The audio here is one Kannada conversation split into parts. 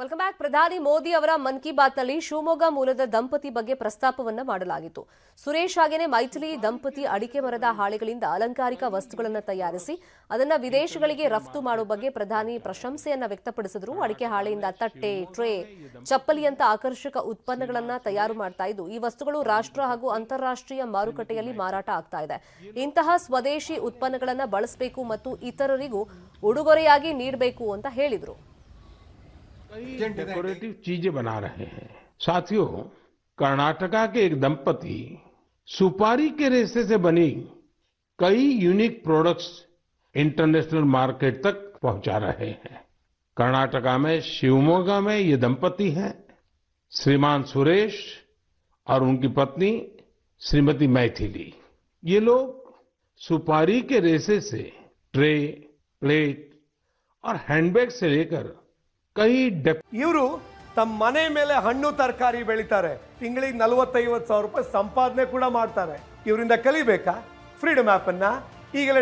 ವೆಲ್ಕಮ್ ಬ್ಯಾಕ್ ಪ್ರಧಾನಿ ಮೋದಿ ಅವರ ಮನ್ ಕಿ ನಲ್ಲಿ ಶಿವಮೊಗ್ಗ ಮೂಲದ ದಂಪತಿ ಬಗ್ಗೆ ಪ್ರಸ್ತಾಪವನ್ನು ಮಾಡಲಾಗಿತ್ತು ಸುರೇಶ್ ಹಾಗೇನೆ ಮೈಥಿಲಿ ದಂಪತಿ ಅಡಿಕೆ ಮರದ ಹಾಳೆಗಳಿಂದ ಅಲಂಕಾರಿಕ ವಸ್ತುಗಳನ್ನು ತಯಾರಿಸಿ ಅದನ್ನ ವಿದೇಶಗಳಿಗೆ ರಫ್ತು ಮಾಡುವ ಬಗ್ಗೆ ಪ್ರಧಾನಿ ಪ್ರಶಂಸೆಯನ್ನ ವ್ಯಕ್ತಪಡಿಸಿದ್ರು ಅಡಿಕೆ ಹಾಳೆಯಿಂದ ತಟ್ಟೆ ಟ್ರೇ ಚಪ್ಪಲಿಯಂತ ಆಕರ್ಷಕ ಉತ್ಪನ್ನಗಳನ್ನ ತಯಾರು ಮಾಡ್ತಾ ಇದ್ದು ಈ ವಸ್ತುಗಳು ರಾಷ್ಟ್ರ ಹಾಗೂ ಅಂತಾರಾಷ್ಟ್ರೀಯ ಮಾರುಕಟ್ಟೆಯಲ್ಲಿ ಮಾರಾಟ ಆಗ್ತಾ ಇದೆ ಇಂತಹ ಸ್ವದೇಶಿ ಉತ್ಪನ್ನಗಳನ್ನ ಬಳಸಬೇಕು ಮತ್ತು ಇತರರಿಗೂ ಉಡುಗೊರೆಯಾಗಿ ನೀಡಬೇಕು ಅಂತ ಹೇಳಿದರು डेकोरेटिव चीजें बना रहे हैं साथियों कर्नाटका के एक दंपति सुपारी के रेसे से बनी कई यूनिक प्रोडक्ट्स इंटरनेशनल मार्केट तक पहुंचा रहे हैं कर्नाटका में शिवमोगा में ये दंपति हैं श्रीमान सुरेश और उनकी पत्नी श्रीमती मैथिली ये लोग सुपारी के रेसे से ट्रे प्लेट और हैंडबैग से लेकर कई इवर तम मन मेले हण्णु तरकारी बेतर तिंग नल्वत सवर रूपये संपादने इवरद कली फ्रीडम आपन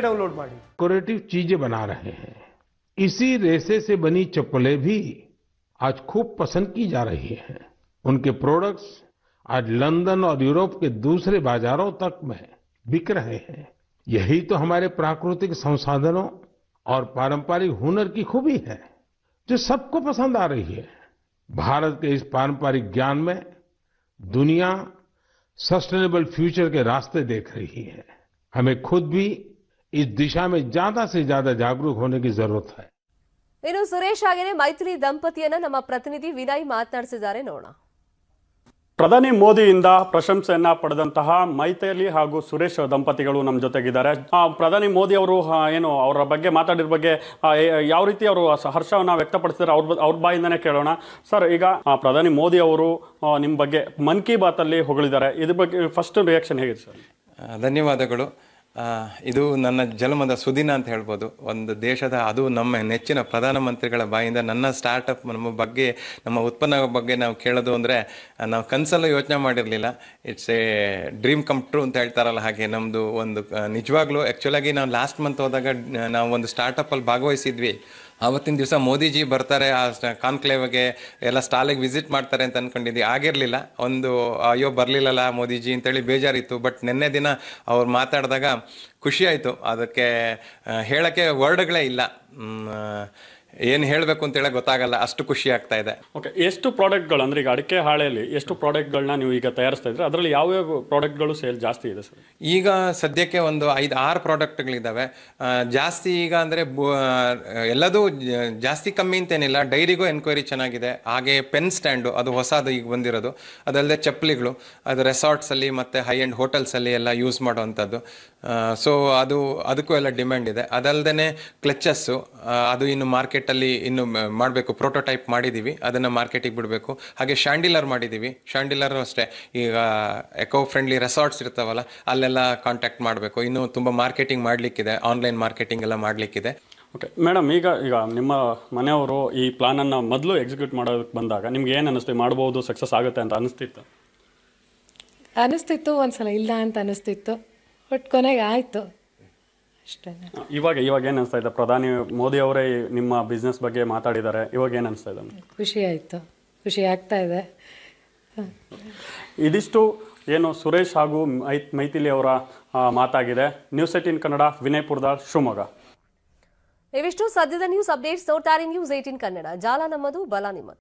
डौनलोडी क्वालिटी चीजें बना रहे हैं इसी रेसे से बनी चप्पले भी आज खूब पसंद की जा रही है उनके प्रोडक्ट्स आज लंदन और यूरोप के दूसरे बाजारों तक में बिक रहे हैं यही तो हमारे प्राकृतिक संसाधनों और पारंपरिक हुनर की खूबी है जो सबको पसंद आ रही है भारत के इस पारंपरिक ज्ञान में दुनिया सस्टेनेबल फ्यूचर के रास्ते देख रही है हमें खुद भी इस दिशा में ज्यादा से ज्यादा जागरूक होने की जरूरत है इन सुरेश मैथिली दंपतिया नम प्रति ಪ್ರತಿನಿಧಿ ವಿನಯ್ ಮಾತನಾಡಿಸಿದ್ದಾರೆ ಪ್ರಧಾನಿ ಮೋದಿಯಿಂದ ಪ್ರಶಂಸೆಯನ್ನ ಪಡೆದಂತಹ ಮೈತೇಲಿ ಹಾಗೂ ಸುರೇಶ್ ದಂಪತಿಗಳು ನಮ್ಮ ಜೊತೆಗಿದ್ದಾರೆ ಪ್ರಧಾನಿ ಮೋದಿ ಅವರು ಏನು ಅವರ ಬಗ್ಗೆ ಮಾತಾಡಿದ ಬಗ್ಗೆ ಯಾವ ರೀತಿ ಅವರು ಹರ್ಷವನ್ನು ವ್ಯಕ್ತಪಡಿಸಿದ್ರೆ ಅವ್ರ ಅವ್ರ ಬಾಯಿಂದನೇ ಕೇಳೋಣ ಸರ್ ಈಗ ಪ್ರಧಾನಿ ಮೋದಿ ಅವರು ನಿಮ್ಮ ಬಗ್ಗೆ ಮನ್ ಕಿ ಬಾತಲ್ಲಿ ಹೊಗಳಿದ್ದಾರೆ ಇದ್ರ ಬಗ್ಗೆ ಫಸ್ಟ್ ರಿಯಾಕ್ಷನ್ ಹೇಗಿದೆ ಸರ್ ಧನ್ಯವಾದಗಳು ಇದು ನನ್ನ ಜನ್ಮದ ಸುದಿನ ಅಂತ ಹೇಳ್ಬೋದು ಒಂದು ದೇಶದ ಅದು ನಮ್ಮ ನೆಚ್ಚಿನ ಪ್ರಧಾನಮಂತ್ರಿಗಳ ಬಾಯಿಂದ ನನ್ನ ಸ್ಟಾರ್ಟಪ್ ನಮ್ಮ ಬಗ್ಗೆ ನಮ್ಮ ಉತ್ಪನ್ನ ಬಗ್ಗೆ ನಾವು ಕೇಳೋದು ಅಂದರೆ ನಾವು ಕನಸಲ್ಲೂ ಯೋಚನೆ ಮಾಡಿರಲಿಲ್ಲ it's a dream come true ಅಂತ ಹೇಳ್ತಾರಲ್ಲ ಹಾಗೆ ನಮ್ಮದು ಒಂದು ನಿಜವಾಗ್ಲೂ ಆ್ಯಕ್ಚುಲಾಗಿ ನಾವು ಲಾಸ್ಟ್ ಮಂತ್ ಹೋದಾಗ ನಾವು ಒಂದು ಸ್ಟಾರ್ಟಪ್ಪಲ್ಲಿ ಭಾಗವಹಿಸಿದ್ವಿ ಅವತ್ತಿನ ದಿವಸ ಮೋದಿಜಿ ಬರ್ತಾರೆ ಆ ಕಾನ್ಕ್ಲೇವ್ಗೆ ಎಲ್ಲ ಸ್ಟಾಲಿಗೆ ವಿಸಿಟ್ ಮಾಡ್ತಾರೆ ಅಂತ ಅಂದ್ಕೊಂಡಿದ್ದೆ ಆಗಿರಲಿಲ್ಲ ಒಂದು ಅಯ್ಯೋ ಬರಲಿಲ್ಲಲ್ಲ ಮೋದಿಜಿ ಅಂತೇಳಿ ಬೇಜಾರಿತ್ತು ಬಟ್ ನಿನ್ನೆ ದಿನ ಅವ್ರು ಮಾತಾಡಿದಾಗ ಖುಷಿಯಾಯಿತು ಅದಕ್ಕೆ ಹೇಳೋಕ್ಕೆ ವರ್ಡ್ಗಳೇ ಇಲ್ಲ ಏನು ಹೇಳಬೇಕು ಅಂತೇಳಿ ಗೊತ್ತಾಗಲ್ಲ ಅಷ್ಟು ಖುಷಿ ಆಗ್ತಾ ಇದೆ ಓಕೆ ಎಷ್ಟು ಪ್ರಾಡಕ್ಟ್ಗಳು ಅಂದ್ರೆ ಈಗ ಅಡಿಕೆ ಹಾಳೆಯಲ್ಲಿ ಎಷ್ಟು ಪ್ರಾಡಕ್ಟ್ಗಳನ್ನ ನೀವು ಈಗ ತಯಾರಿಸ್ತಾ ಇದ್ರೆ ಅದರಲ್ಲಿ ಯಾವ್ಯಾವ ಪ್ರಾಡಕ್ಟ್ಗಳು ಸೇಲ್ ಜಾಸ್ತಿ ಇದೆ ಸರ್ ಈಗ ಸದ್ಯಕ್ಕೆ ಒಂದು ಐದು ಆರು ಪ್ರಾಡಕ್ಟ್ಗಳಿದ್ದಾವೆ ಜಾಸ್ತಿ ಈಗ ಅಂದರೆ ಎಲ್ಲದೂ ಜಾಸ್ತಿ ಕಮ್ಮಿ ಅಂತೇನಿಲ್ಲ ಡೈರಿಗೂ ಎನ್ಕ್ವೈರಿ ಚೆನ್ನಾಗಿದೆ ಹಾಗೆ ಪೆನ್ ಸ್ಟ್ಯಾಂಡು ಅದು ಹೊಸದು ಈಗ ಬಂದಿರೋದು ಅದಲ್ಲದೆ ಚಪ್ಪಲಿಗಳು ಅದು ರೆಸಾರ್ಟ್ಸಲ್ಲಿ ಮತ್ತು ಹೈ ಆ್ಯಂಡ್ ಹೋಟೆಲ್ಸಲ್ಲಿ ಎಲ್ಲ ಯೂಸ್ ಮಾಡುವಂಥದ್ದು ಸೊ ಅದು ಅದಕ್ಕೂ ಎಲ್ಲ ಡಿಮ್ಯಾಂಡ್ ಇದೆ ಅದಲ್ಲದೆ ಕ್ಲಚಸ್ಸು ಅದು ಇನ್ನು ಮಾರ್ಕೆಟ್ ಅಲ್ಲಿ ಇನ್ನು ಮಾಡಬೇಕು ಪ್ರೋಟೋಟೈಪ್ ಮಾಡಿದ್ದೀವಿ ಅದನ್ನು ಮಾರ್ಕೆಟಿಗೆ ಬಿಡಬೇಕು ಹಾಗೆ ಶ್ಯಾಂಡಿಲರ್ ಮಾಡಿದ್ದೀವಿ ಶ್ಯಾಂಡಿಲರ್ ಅಷ್ಟೇ ಈಗ ಎಕೋ ಫ್ರೆಂಡ್ಲಿ ರೆಸಾರ್ಟ್ಸ್ ಇರ್ತಾವಲ್ಲ ಅಲ್ಲೆಲ್ಲ ಕಾಂಟ್ಯಾಕ್ಟ್ ಮಾಡಬೇಕು ಇನ್ನು ತುಂಬ ಮಾರ್ಕೆಟಿಂಗ್ ಮಾಡಲಿಕ್ಕಿದೆ ಆನ್ಲೈನ್ ಮಾರ್ಕೆಟಿಂಗ್ ಎಲ್ಲ ಮಾಡಲಿಕ್ಕಿದೆ ಓಕೆ ಮೇಡಮ್ ಈಗ ಈಗ ನಿಮ್ಮ ಮನೆಯವರು ಈ ಪ್ಲಾನನ್ನು ಮೊದಲು ಎಕ್ಸಿಕ್ಯೂಟ್ ಮಾಡೋದಕ್ಕೆ ಬಂದಾಗ ನಿಮ್ಗೆ ಏನು ಅನ್ನಿಸ್ತು ಮಾಡ್ಬೋದು ಸಕ್ಸಸ್ ಆಗುತ್ತೆ ಅಂತ ಅನಿಸ್ತಿತ್ತು ಅನಿಸ್ತಿತ್ತು ಒಂದ್ಸಲ ಇಲ್ಲ ಅಂತ ಅನಿಸ್ತಿತ್ತು ಬಟ್ ಕೊನೆಗೆ ಆಯಿತು ಇವಾಗ ಇವಾಗ ಏನ್ ಅನ್ಸ್ತಾ ಇದೆ ಪ್ರಧಾನಿ ಮೋದಿ ಅವರೇ ನಿಮ್ಮ ಬಿಸ್ನೆಸ್ ಬಗ್ಗೆ ಮಾತಾಡಿದ್ದಾರೆ ಇವಾಗ ಏನ್ ಅನಿಸ್ತಾ ಇದೆ ಖುಷಿ ಆಯ್ತು ಖುಷಿ ಆಗ್ತಾ ಇದೆ ಇದಿಷ್ಟು ಏನು ಸುರೇಶ್ ಹಾಗೂ ಮೈಥಿಲಿ ಅವರ ಮಾತಾಗಿದೆ ನ್ಯೂಸ್ ಏಟೀನ್ ಕನ್ನಡ ವಿನಯ್ಪುರದ ಶಿವಮೊಗ್ಗ ಇವಿಷ್ಟು ಸದ್ಯದ ನ್ಯೂಸ್ ಅಪ್ಡೇಟ್ಸ್ ನೋಡ್ತಾರೆ ನ್ಯೂಸ್ ಏಟೀನ್ ಕನ್ನಡ ಜಾಲ ನಮ್ಮದು ಬಲ ನಿಮ್ಮದು